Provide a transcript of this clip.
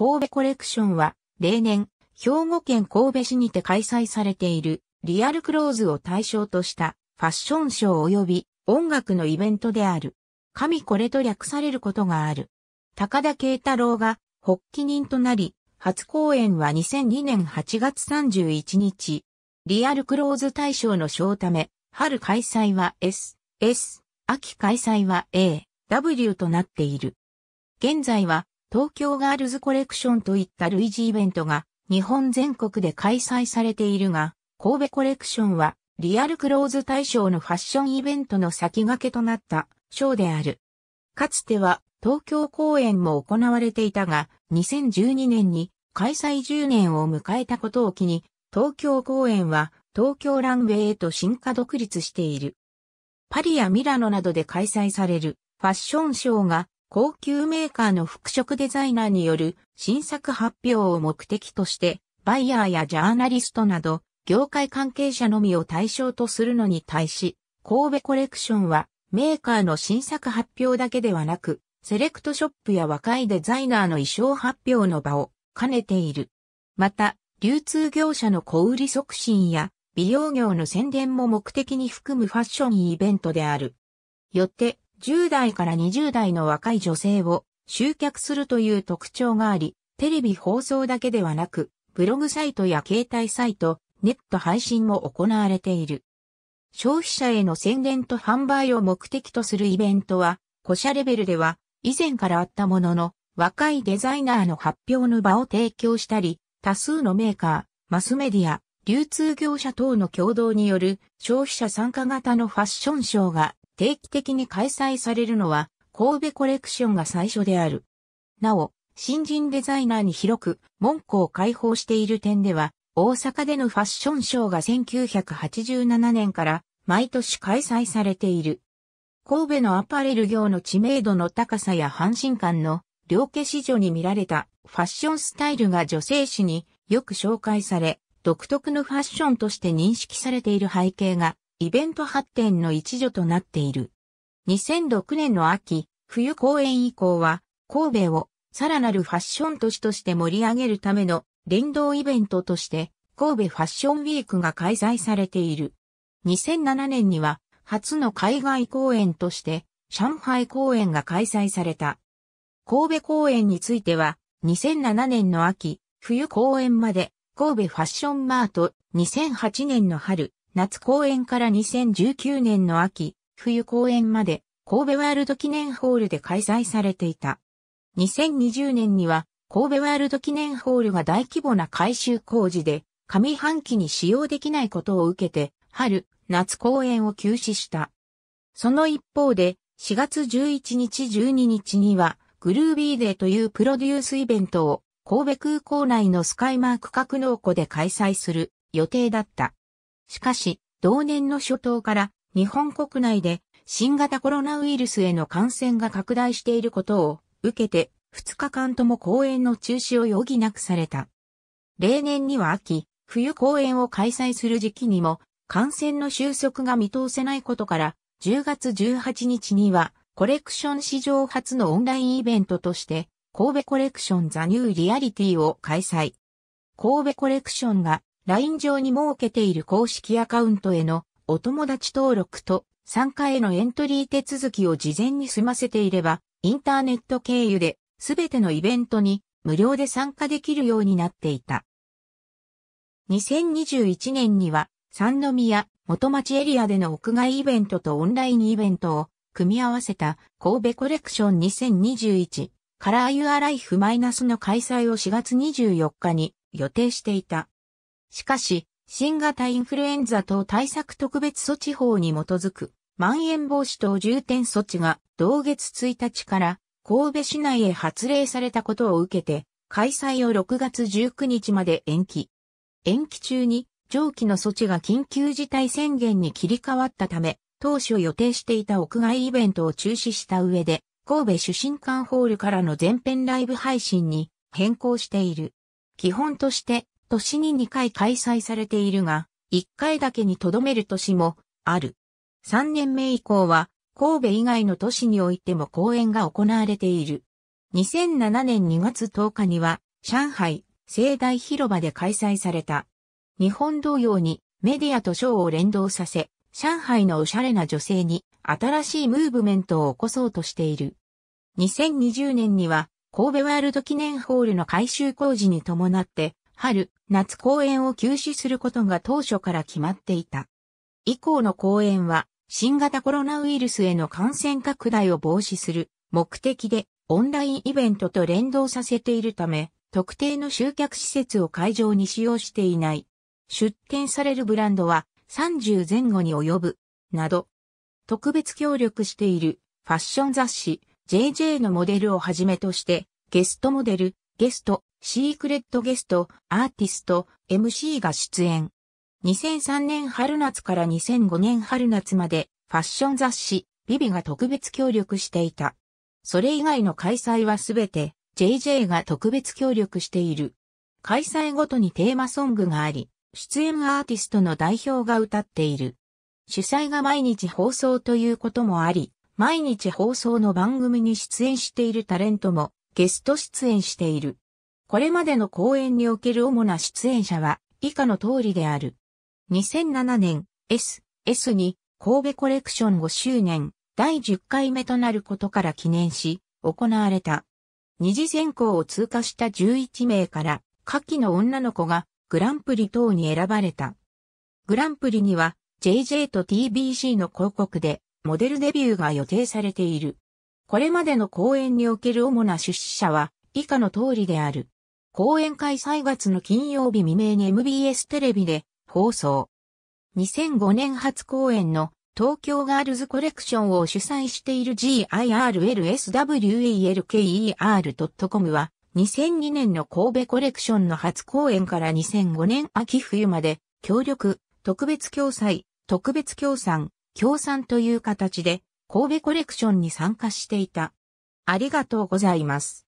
神戸コレクションは、例年、兵庫県神戸市にて開催されている、リアルクローズを対象とした、ファッションショー及び音楽のイベントである。神これと略されることがある。高田慶太郎が発起人となり、初公演は2002年8月31日。リアルクローズ大賞の賞ため、春開催は S、S、秋開催は A、W となっている。現在は東京ガールズコレクションといった類似イベントが日本全国で開催されているが、神戸コレクションはリアルクローズ大賞のファッションイベントの先駆けとなった賞である。かつては東京公演も行われていたが、2012年に開催10年を迎えたことを機に、東京公演は東京ランウェイへと進化独立している。パリやミラノなどで開催されるファッションショーが高級メーカーの服飾デザイナーによる新作発表を目的として、バイヤーやジャーナリストなど、業界関係者のみを対象とするのに対し、神戸コレクションは、メーカーの新作発表だけではなく、セレクトショップや若いデザイナーの衣装発表の場を兼ねている。また、流通業者の小売促進や美容業の宣伝も目的に含むファッションイベントである。よって、10代から20代の若い女性を集客するという特徴があり、テレビ放送だけではなく、ブログサイトや携帯サイト、ネット配信も行われている。消費者への宣伝と販売を目的とするイベントは、古社レベルでは以前からあったものの、若いデザイナーの発表の場を提供したり、多数のメーカー、マスメディア、流通業者等の共同による消費者参加型のファッションショーが定期的に開催されるのは、神戸コレクションが最初である。なお、新人デザイナーに広く門戸を開放している点では、大阪でのファッションショーが1987年から毎年開催されている。神戸のアパレル業の知名度の高さや阪神間の両家市場に見られたファッションスタイルが女性誌によく紹介され、独特のファッションとして認識されている背景がイベント発展の一助となっている。2006年の秋、冬公演以降は、神戸をさらなるファッション都市として盛り上げるための連動イベントとして、神戸ファッションウィークが開催されている。2007年には、初の海外公演として、上海公演が開催された。神戸公演については、2007年の秋、冬公演まで、神戸ファッションマート、2008年の春、夏公演から2019年の秋、冬公演まで神戸ワールド記念ホールで開催されていた。2020年には神戸ワールド記念ホールが大規模な改修工事で上半期に使用できないことを受けて春、夏公演を休止した。その一方で4月11日12日にはグルービーデーというプロデュースイベントを神戸空港内のスカイマーク格納庫で開催する予定だった。しかし、同年の初頭から日本国内で新型コロナウイルスへの感染が拡大していることを受けて2日間とも公演の中止を余儀なくされた。例年には秋、冬公演を開催する時期にも感染の収束が見通せないことから10月18日にはコレクション史上初のオンラインイベントとして神戸コレクションザニューリアリティを開催。神戸コレクションが LINE 上に設けている公式アカウントへのお友達登録と参加へのエントリー手続きを事前に済ませていれば、インターネット経由で全てのイベントに無料で参加できるようになっていた。2021年には三宮元町エリアでの屋外イベントとオンラインイベントを組み合わせた神戸コレクション2021カラーユアライフマイナスの開催を4月24日に予定していた。しかし、新型インフルエンザ等対策特別措置法に基づく、まん延防止等重点措置が同月1日から神戸市内へ発令されたことを受けて、開催を6月19日まで延期。延期中に上記の措置が緊急事態宣言に切り替わったため、当初予定していた屋外イベントを中止した上で、神戸主審館ホールからの全編ライブ配信に変更している。基本として年に2回開催されているが、1回だけにとどめる年もある。3年目以降は、神戸以外の都市においても公演が行われている。2007年2月10日には、上海、盛大広場で開催された。日本同様にメディアとショーを連動させ、上海のおしゃれな女性に新しいムーブメントを起こそうとしている。2020年には神戸ワールド記念ホールの改修工事に伴って、春、夏公演を休止することが当初から決まっていた。以降の公演は、新型コロナウイルスへの感染拡大を防止する目的でオンラインイベントと連動させているため、特定の集客施設を会場に使用していない。出展されるブランドは30前後に及ぶ、など、特別協力しているファッション雑誌 JJ のモデルをはじめとして、ゲストモデル、ゲスト、シークレットゲスト、アーティスト、MC が出演。2003年春夏から2005年春夏までファッション雑誌、ビビが特別協力していた。それ以外の開催はすべて JJ が特別協力している。開催ごとにテーマソングがあり、出演アーティストの代表が歌っている。主催が毎日放送ということもあり、毎日放送の番組に出演しているタレントもゲスト出演している。これまでの公演における主な出演者は以下の通りである。2007年 S、S に神戸コレクション5周年第10回目となることから記念し行われた。二次選考を通過した11名から下記の女の子がグランプリ等に選ばれた。グランプリには JJ と TBC の広告でモデルデビューが予定されている。これまでの公演における主な出資者は以下の通りである。講演会3月の金曜日未明に MBS テレビで放送。2005年初公演の東京ガールズコレクションを主催している girlswelker.com は2002年の神戸コレクションの初公演から2005年秋冬まで協力、特別共催、特別協賛、協賛という形で神戸コレクションに参加していた。ありがとうございます。